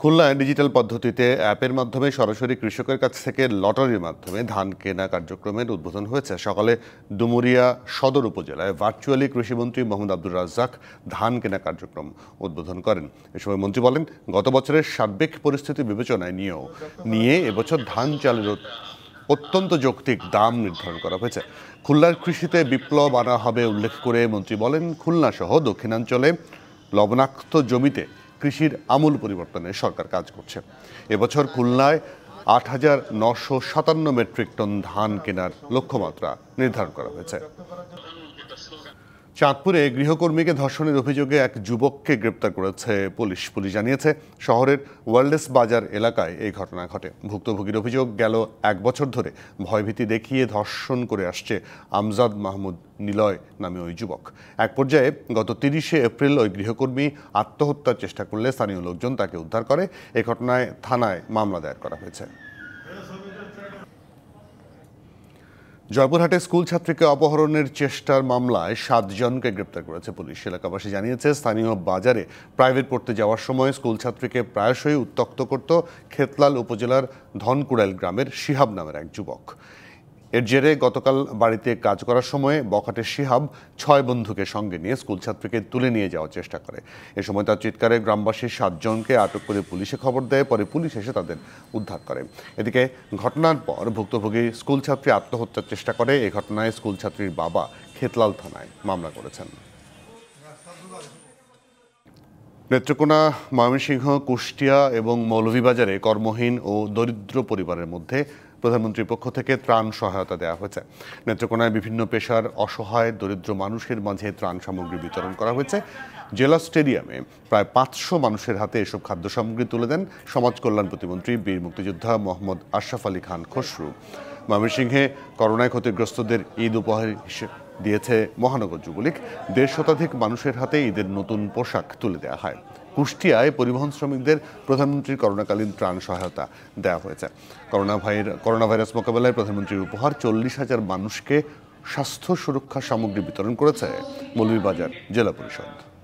খুলনায় ডিজিটাল পদ্ধতিতে অ্যাপের মাধ্যমে সরাসরি কৃষকের কাছ থেকে লটারির মাধ্যমে ধান কেনা কার্যক্রমের উদ্বোধন হয়েছে সকালে ডুমুরিয়া সদর উপজেলায় ভার্চুয়ালি কৃষিমন্ত্রী মোহাম্মদ আব্দুর রাজ্জাক ধান কেনা কার্যক্রম উদ্বোধন করেন এ সময় মন্ত্রী বলেন গত বছরের সার্বিক পরিস্থিতি বিবেচনায় নিয়েও নিয়ে এবছর ধান চালের অত্যন্ত যৌক্তিক দাম নির্ধারণ করা হয়েছে খুলনার কৃষিতে বিপ্লব আনা হবে উল্লেখ করে মন্ত্রী বলেন খুলনা সহ দক্ষিণাঞ্চলে লবণাক্ত জমিতে কৃষির আমূল পরিবর্তনে সরকার কাজ করছে এবছর খুলনায় আট হাজার নশো সাতান্ন মেট্রিক টন ধান কেনার লক্ষ্যমাত্রা নির্ধারণ করা হয়েছে চাঁদপুরে গৃহকর্মীকে ধর্ষণের অভিযোগে এক যুবককে গ্রেপ্তার করেছে পুলিশ পুলিশ জানিয়েছে শহরের ওয়ার্ল্ডেস বাজার এলাকায় এই ঘটনা ঘটে ভুক্তভোগীর অভিযোগ গেল এক বছর ধরে ভয়ভীতি দেখিয়ে ধর্ষণ করে আসছে আমজাদ মাহমুদ নিলয় নামে ওই যুবক এক পর্যায়ে গত তিরিশে এপ্রিল ওই গৃহকর্মী আত্মহত্যার চেষ্টা করলে স্থানীয় লোকজন তাকে উদ্ধার করে এ ঘটনায় থানায় মামলা দায়ের করা হয়েছে জয়পুরহাটে স্কুল ছাত্রীকে অপহরণের চেষ্টার মামলায় সাতজনকে গ্রেপ্তার করেছে পুলিশ এলাকাবাসী জানিয়েছে স্থানীয় বাজারে প্রাইভেট পড়তে যাওয়ার সময় স্কুল ছাত্রীকে প্রায়শই উত্তক্ত করত খেতলাল উপজেলার ধনকুড়াইল গ্রামের শিহাব নামের এক যুবক এর জেরে গতকাল বাড়িতে কাজ করার সময় বখাটে শিহাব ছয় বন্ধুকে সঙ্গে নিয়ে স্কুল ছাত্রীকে তুলে নিয়ে যাওয়ার চেষ্টা করে এ সময় তার চিৎকারে গ্রামবাসীর সাতজনকে আটক করে পুলিশে খবর দেয় পরে পুলিশ এসে তাদের উদ্ধার করে এদিকে ঘটনার পর ভুক্তভোগী স্কুল ছাত্রী আত্মহত্যার চেষ্টা করে এ ঘটনায় স্কুল ছাত্রীর বাবা খেতলাল থানায় মামলা করেছেন নেত্রকোনা ময়মনসিংহ কুষ্টিয়া এবং মৌলভীবাজারে কর্মহীন ও দরিদ্র পরিবারের মধ্যে প্রধানমন্ত্রীর পক্ষ থেকে ত্রাণ সহায়তা দেওয়া হয়েছে নেত্রকোনায় বিভিন্ন পেশার অসহায় দরিদ্র মানুষের মাঝে ত্রাণ সামগ্রী বিতরণ করা হয়েছে জেলা স্টেডিয়ামে প্রায় পাঁচশো মানুষের হাতে এসব খাদ্য সামগ্রী তুলে দেন সমাজ কল্যাণ প্রতিমন্ত্রী বীর মুক্তিযোদ্ধা মোহাম্মদ আশরাফ আলী খান খসরু ময়মনসিংহে করোনায় ক্ষতিগ্রস্তদের ঈদ উপহার দিয়েছে মহানগর যুবলীগ দেড় শতাধিক মানুষের হাতে ঈদের নতুন পোশাক তুলে দেওয়া হয় কুষ্টিয়ায় পরিবহন শ্রমিকদের প্রধানমন্ত্রীর করোনাকালীন ত্রাণ সহায়তা দেওয়া হয়েছে করোনা ভাইর করোনা ভাইরাস মোকাবেলায় প্রধানমন্ত্রীর উপহার চল্লিশ হাজার মানুষকে স্বাস্থ্য সুরক্ষা সামগ্রী বিতরণ করেছে মৌলভীবাজার জেলা পরিষদ